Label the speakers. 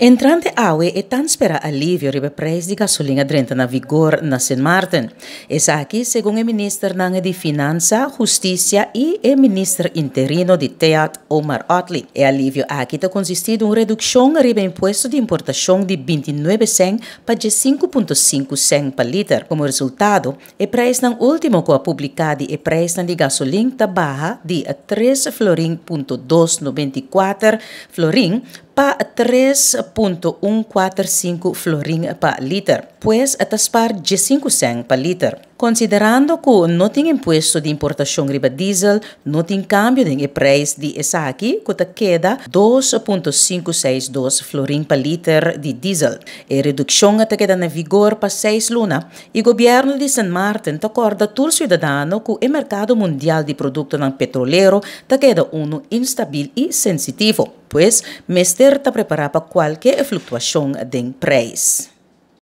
Speaker 1: Entrante aue e tanspera alívio ribe preço de gasolina drenta na vigor na Sint Martin. Essa aqui, segundo o ministro nange de Finança, Justiça e o ministro interino de Teat, Omar Otley. E alívio aqui está consistido em redução ribe imposto de importação de 29 cent para 5,5 cent por litro. Como resultado, o preço na último que foi publicado e preço de gasolina está baixo de 3 florim.294 para 3.145 florin pa liter, pues ataspar 15 cent pa liter. Considerando che non c'è impuesto di importazione riba diesel, non c'è cambio di e-price di esaki, che kutakeda 2.562 florin pa liter di diesel. E reduksyon nga takeda in vigore per 6 luna, Il governo di San Martin accorda a tutti i cittadini che il mercato mondiale di produkto ng petrolero takeda uno instabil i sensitivo, pues mester ta prepara pa qualche fluttuazione di price.